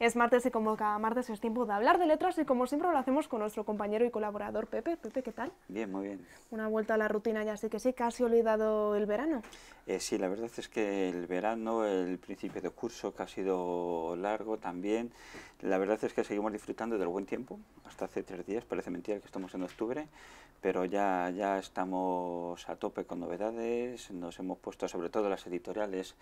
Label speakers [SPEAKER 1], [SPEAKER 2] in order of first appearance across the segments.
[SPEAKER 1] Es martes y como cada martes es tiempo de hablar de letras y como siempre lo hacemos con nuestro compañero y colaborador Pepe. Pepe, ¿qué tal? Bien, muy bien. Una vuelta a la rutina ya, así que sí, casi olvidado el verano.
[SPEAKER 2] Eh, sí, la verdad es que el verano, el principio de curso que ha sido largo también, la verdad es que seguimos disfrutando del buen tiempo, hasta hace tres días, parece mentira que estamos en octubre, pero ya, ya estamos a tope con novedades, nos hemos puesto sobre todo las editoriales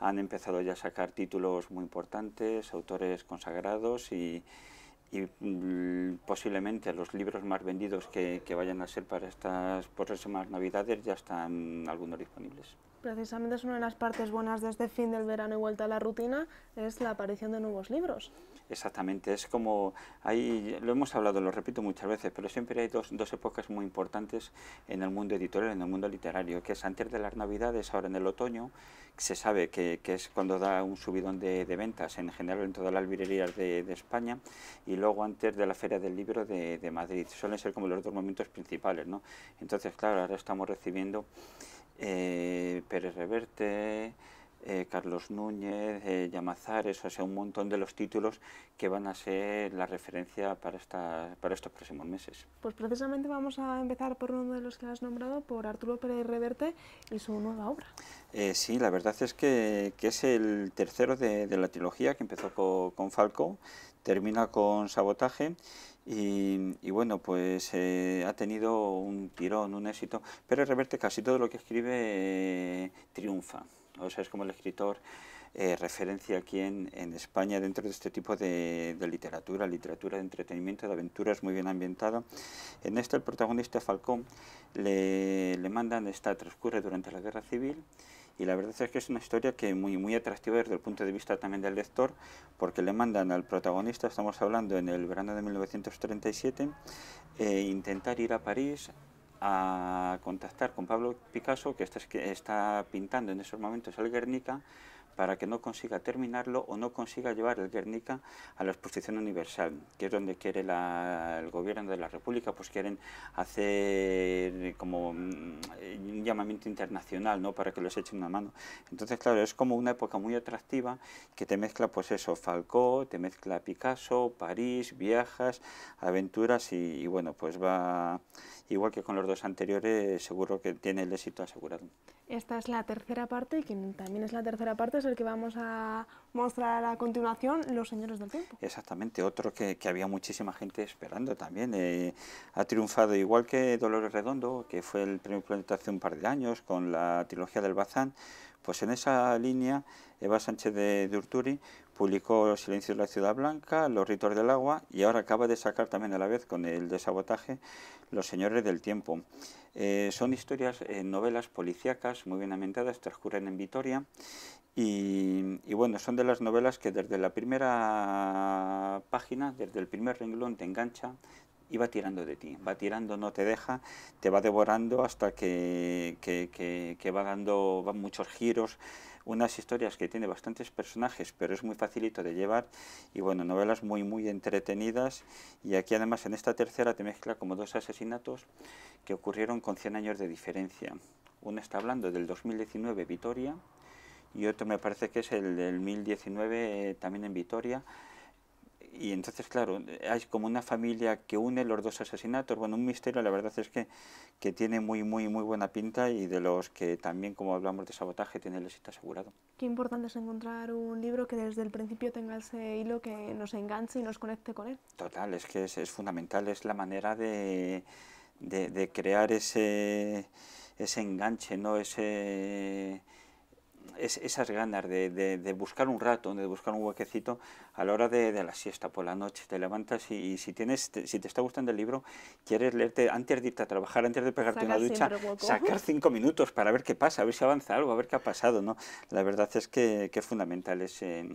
[SPEAKER 2] han empezado ya a sacar títulos muy importantes, autores consagrados y, mm, posiblemente los libros más vendidos que, que, vayan a ser para estas próximas navidades ya están algunos disponibles.
[SPEAKER 1] Precisamente es una de las partes buenas de este fin del verano y vuelta a la rutina, es la aparición de nuevos libros.
[SPEAKER 2] Exactamente, es como, hay, lo hemos hablado, lo repito muchas veces, pero siempre hay dos, dos, épocas muy importantes en el mundo editorial, en el mundo literario, que es antes de las Navidades, ahora en el otoño, se sabe que, es cuando da un subidón de, ventas en general en todas las librerías de, España, y luego antes de la Feria del Libro de, Madrid. Suelen ser como los dos momentos principales, ¿no? Entonces, claro, ahora estamos recibiendo eh, Pérez Reverte, eh, Carlos Núñez, eh, Llamazares, o sea, un montón de los títulos que van a ser la referencia para, estos próximos meses.
[SPEAKER 1] Pues precisamente vamos a empezar por uno de los que has nombrado, por Arturo Pérez Reverte y su nueva obra.
[SPEAKER 2] Eh, sí, la verdad es que, es el tercero de, la trilogía que empezó con, Falco, termina con Sabotaje y, bueno, pues eh, ha tenido un tirón, un éxito. Pero Reverte casi todo lo que escribe triunfa. O sea, es como el escritor eh, referencia aquí en, en, España dentro de este tipo de, literatura, literatura de entretenimiento, de aventuras muy bien ambientada. En este el protagonista Falcón le, mandan, esta transcurre durante la guerra civil y la verdad es que es una historia que muy muy atractiva desde el punto de vista también del lector porque le mandan al protagonista, estamos hablando en el verano de 1937, eh, intentar ir a París a contactar con Pablo Picasso, que está, está pintando en esos momentos el Guernica, para que no consiga terminarlo o no consiga llevar el Guernica a la exposición universal, que es donde quiere el gobierno de la República, pues quieren hacer como mm, un llamamiento internacional, ¿no? Para que los echen una mano. Entonces, claro, es como una época muy atractiva que te mezcla, pues eso, Falcó, te mezcla Picasso, París, viajas, aventuras y bueno, pues va, igual que con los dos anteriores, seguro que tiene el éxito asegurado.
[SPEAKER 1] Esta es la tercera parte y quien también es la tercera parte es el que vamos a mostrar a continuación, Los Señores del Tiempo.
[SPEAKER 2] Exactamente, otro que, había muchísima gente esperando también. Eh, ha triunfado igual que Dolores Redondo, que fue el primer Planeta hace un par de años con la trilogía del Bazán. Pues en esa línea, Eva Sánchez de, de Urturi publicó Silencio de la Ciudad Blanca, Los Ritos del Agua y ahora acaba de sacar también a la vez con el de sabotaje Los Señores del Tiempo. Eh, son historias, eh, novelas policíacas muy bien ambientadas, transcurren en Vitoria y, bueno, son de las novelas que desde la primera página, desde el primer renglón te engancha y va tirando de ti, va tirando, no te deja, te va devorando hasta que, que, va dando muchos giros unas historias que tiene bastantes personajes, pero es muy facilito de llevar y bueno, novelas muy muy entretenidas y aquí además en esta tercera te mezcla como dos asesinatos que ocurrieron con 100 años de diferencia. Uno está hablando del 2019 Vitoria y otro me parece que es el del 2019 eh, también en Vitoria y entonces, claro, hay como una familia que une los dos asesinatos. Bueno, un misterio, la verdad es que, tiene muy, muy, muy buena pinta y de los que también, como hablamos de sabotaje, tiene el éxito asegurado.
[SPEAKER 1] Qué importante es encontrar un libro que desde el principio tenga ese hilo que nos enganche y nos conecte con él.
[SPEAKER 2] Total, es que es, fundamental, es la manera de, de, de crear ese, ese enganche, ¿no? Ese es, esas ganas de, de, buscar un rato, de buscar un huequecito a la hora de, de la siesta por la noche. Te levantas y, si tienes, te, si te está gustando el libro, quieres leerte antes de irte a trabajar, antes de pegarte una ducha, sacar cinco minutos para ver qué pasa, a ver si avanza algo, a ver qué ha pasado. ¿no? La verdad es que, que es fundamental ese,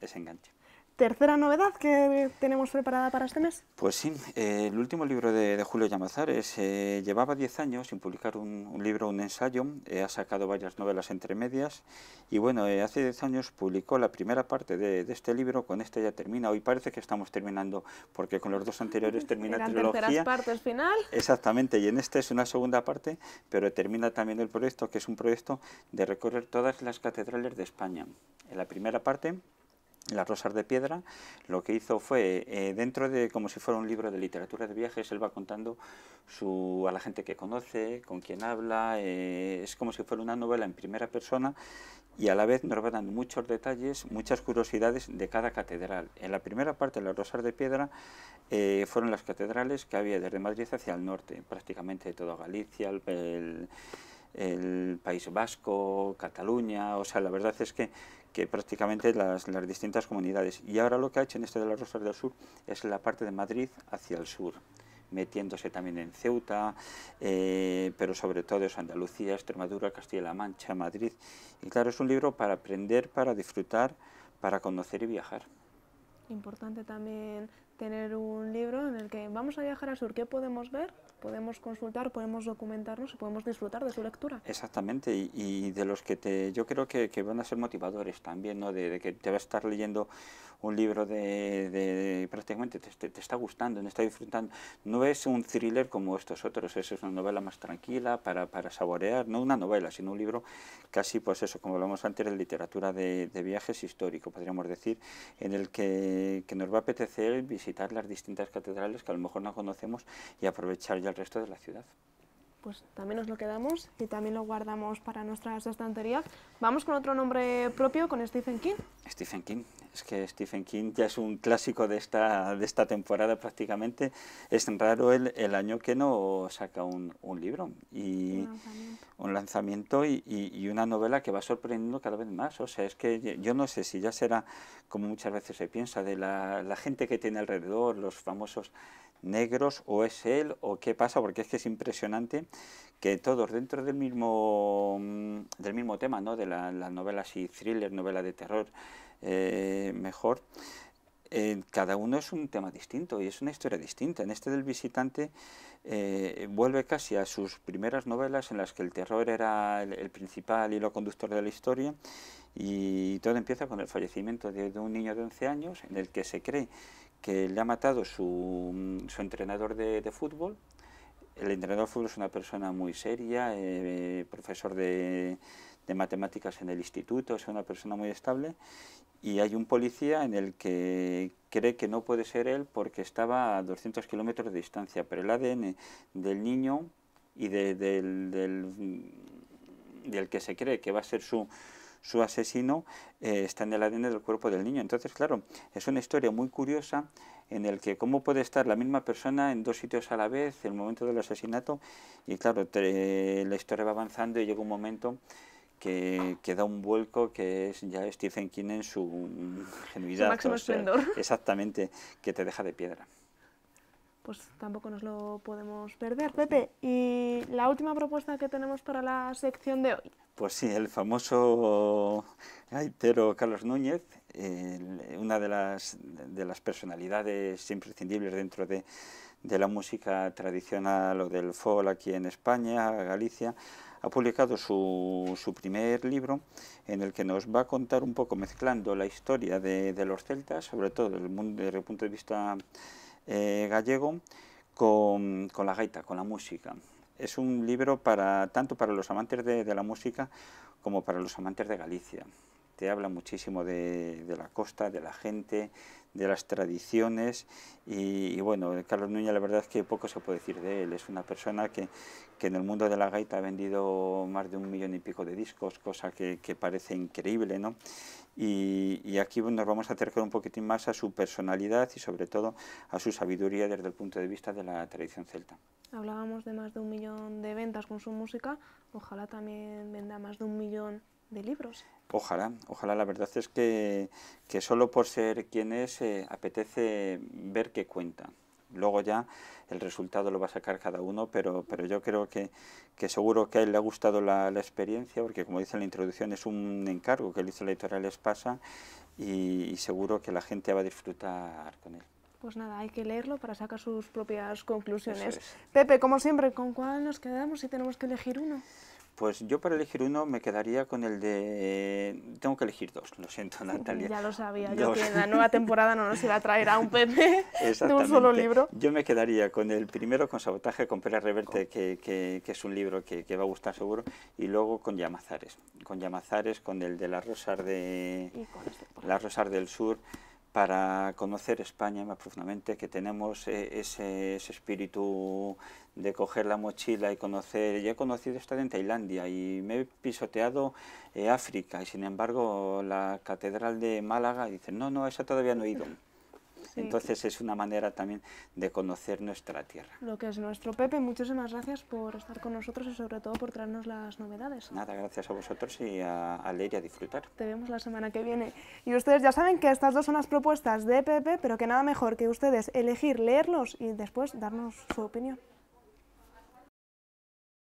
[SPEAKER 2] ese enganche
[SPEAKER 1] tercera novedad que tenemos preparada para este mes.
[SPEAKER 2] Pues sí, el último libro de, Julio Llamazares eh, llevaba 10 años sin publicar un, libro, un ensayo, eh, ha sacado varias novelas entre medias y bueno, eh, hace 10 años publicó la primera parte de, este libro, con este ya termina, hoy parece que estamos terminando porque con los dos anteriores termina la trilogía. terceras partes final. Exactamente, y en este es una segunda parte, pero termina también el proyecto, que es un proyecto de recorrer todas las catedrales de España. En la primera parte las Rosas de Piedra, lo que hizo fue, eh, dentro de como si fuera un libro de literatura de viajes, él va contando su, a la gente que conoce, con quien habla, eh, es como si fuera una novela en primera persona y a la vez nos va dando muchos detalles, muchas curiosidades de cada catedral. En la primera parte, Las Rosas de Piedra, eh, fueron las catedrales que había desde Madrid hacia el norte, prácticamente de toda Galicia, el el País Vasco, Cataluña, o sea, la verdad es que, prácticamente las, distintas comunidades. Y ahora lo que ha hecho en este de las Rosas del Sur es la parte de Madrid hacia el sur metiéndose también en Ceuta, eh, pero sobre todo es Andalucía, Extremadura, Castilla-La Mancha, Madrid. Y claro, es un libro para aprender, para disfrutar, para conocer y viajar.
[SPEAKER 1] Importante también tener un libro en el que vamos a viajar al sur, ¿qué podemos ver? podemos consultar, podemos documentarnos y podemos disfrutar de su lectura.
[SPEAKER 2] Exactamente, y, de los que te, yo creo que, que, van a ser motivadores también, ¿no? de, que te va a estar leyendo un libro de, prácticamente te, te, está gustando, te está disfrutando. No es un thriller como estos otros, es una novela más tranquila para, para saborear, no una novela, sino un libro casi, pues eso, como hablamos antes, de literatura de, viajes histórico, podríamos decir, en el que, que nos va a apetecer visitar las distintas catedrales que a lo mejor no conocemos y aprovechar ya el resto de la ciudad.
[SPEAKER 1] Pues también nos lo quedamos y también lo guardamos para nuestras estanterías. Vamos con otro nombre propio, con Stephen King.
[SPEAKER 2] Stephen King. Es que Stephen King ya es un clásico de esta, de esta temporada prácticamente. Es raro el, año que no saca un, libro. Y un lanzamiento, y, una novela que va sorprendiendo cada vez más. O sea, es que yo no sé si ya será, como muchas veces se piensa, de la, la gente que tiene alrededor, los famosos negros o es él o qué pasa, porque es que es impresionante que todos dentro del mismo, mm, del mismo tema, ¿no? de la, las novelas y thrillers, novelas de terror, eh, mejor, eh, cada uno es un tema distinto y es una historia distinta. En este del visitante eh, vuelve casi a sus primeras novelas en las que el terror era el, principal principal hilo conductor de la historia y todo empieza con el fallecimiento de, un niño de 11 años en el que se cree que le ha matado su, mm, su entrenador de, de, fútbol. El entrenador de fútbol es una persona muy seria, eh, profesor de, de, matemáticas en el instituto, es una persona muy estable. Y hay un policía en el que cree que no puede ser él porque estaba a 200 kilómetros de distancia, pero el ADN del niño y del, del, del que se cree que va a ser su, su asesino eh, está en el ADN del cuerpo del niño. Entonces, claro, es una historia muy curiosa en el que cómo puede estar la misma persona en dos sitios a la vez, en el momento del asesinato, y claro, la historia va avanzando y llega un momento que, que, da un vuelco que es ya Stephen King en su ingenuidad. Exactamente, que te deja de piedra
[SPEAKER 1] pues tampoco nos lo podemos perder. Pepe, ¿y la última propuesta que tenemos para la sección de hoy?
[SPEAKER 2] Pues sí, el famoso gaitero Carlos Núñez, una de las, de las personalidades imprescindibles dentro de, la música tradicional o del folk aquí en España, Galicia, ha publicado su, primer libro en el que nos va a contar un poco mezclando la historia de, los celtas, sobre todo mundo, desde el punto de vista eh, gallego con, la gaita, con la música. Es un libro para, tanto para los amantes de, la música como para los amantes de Galicia. Te habla muchísimo de la costa, de la gente, de las tradiciones y, bueno, Carlos Núñez la verdad es que poco se puede decir de él, es una persona que, en el mundo de la gaita ha vendido más de un millón y pico de discos, cosa que, parece increíble, ¿no? Y, y, aquí nos vamos a acercar un poquitín más a su personalidad y sobre todo a su sabiduría desde el punto de vista de la tradición celta.
[SPEAKER 1] Hablábamos de más de un millón de ventas con su música, ojalá también venda más de un millón de libros.
[SPEAKER 2] Ojalá, ojalá. La verdad es que, que solo por ser quien es eh, apetece ver qué cuenta. Luego ya el resultado lo va a sacar cada uno, pero, pero yo creo que, seguro que a él le ha gustado la, experiencia, porque como dice la introducción, es un encargo que el hizo la editorial Espasa y, y seguro que la gente va a disfrutar con él.
[SPEAKER 1] Pues nada, hay que leerlo para sacar sus propias conclusiones. Pepe, como siempre, ¿con cuál nos quedamos si tenemos que elegir uno?
[SPEAKER 2] Pues yo para elegir uno me quedaría con el de... Tengo que elegir dos, lo siento Natalia. Ya lo sabía, yo que en la
[SPEAKER 1] nueva temporada no nos iba a traer a un Pepe de un solo libro.
[SPEAKER 2] Yo me quedaría con el primero, con Sabotaje, con Pérez Reverte, que, es un libro que, va a gustar seguro, y luego con Llamazares, con Llamazares, con el de las rosas, de, este, las rosas del sur para conocer España más profundamente, que tenemos eh, ese, espíritu de coger la mochila y conocer. Yo he conocido estar en Tailandia y me he pisoteado eh, África y sin embargo la catedral de Málaga dice, no, no, esa todavía no he ido. Entonces es una manera también de conocer nuestra tierra.
[SPEAKER 1] Lo que es nuestro. Pepe, muchísimas gracias por estar con nosotros y sobre todo por traernos las novedades. Nada,
[SPEAKER 2] gracias a vosotros y a, a leer y a disfrutar.
[SPEAKER 1] Te vemos la semana que viene. Y ustedes ya saben que estas dos son las propuestas de Pepe, pero que nada mejor que ustedes elegir leerlos y después darnos su opinión.